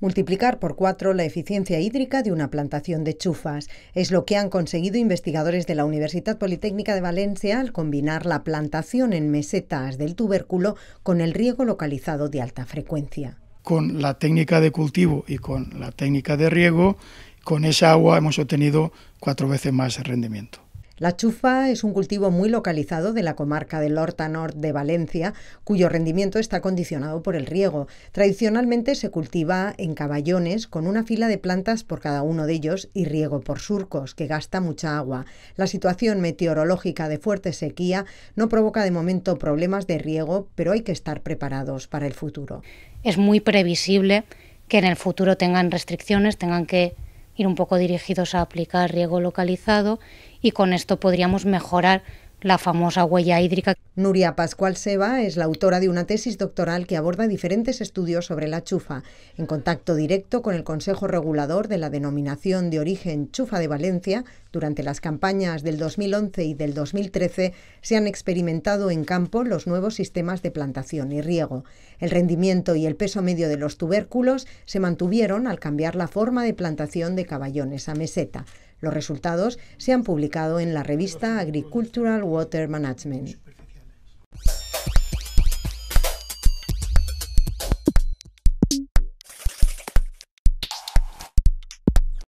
Multiplicar por cuatro la eficiencia hídrica de una plantación de chufas es lo que han conseguido investigadores de la Universidad Politécnica de Valencia al combinar la plantación en mesetas del tubérculo con el riego localizado de alta frecuencia. Con la técnica de cultivo y con la técnica de riego, con esa agua hemos obtenido cuatro veces más rendimiento. La chufa es un cultivo muy localizado de la comarca del Horta Nord de Valencia, cuyo rendimiento está condicionado por el riego. Tradicionalmente se cultiva en caballones con una fila de plantas por cada uno de ellos y riego por surcos, que gasta mucha agua. La situación meteorológica de fuerte sequía no provoca de momento problemas de riego, pero hay que estar preparados para el futuro. Es muy previsible que en el futuro tengan restricciones, tengan que ir un poco dirigidos a aplicar riego localizado y con esto podríamos mejorar la famosa huella hídrica. Nuria Pascual Seba es la autora de una tesis doctoral que aborda diferentes estudios sobre la chufa, en contacto directo con el Consejo Regulador de la Denominación de Origen Chufa de Valencia, durante las campañas del 2011 y del 2013 se han experimentado en campo los nuevos sistemas de plantación y riego. El rendimiento y el peso medio de los tubérculos se mantuvieron al cambiar la forma de plantación de caballones a meseta. Los resultados se han publicado en la revista Agricultural Water Management.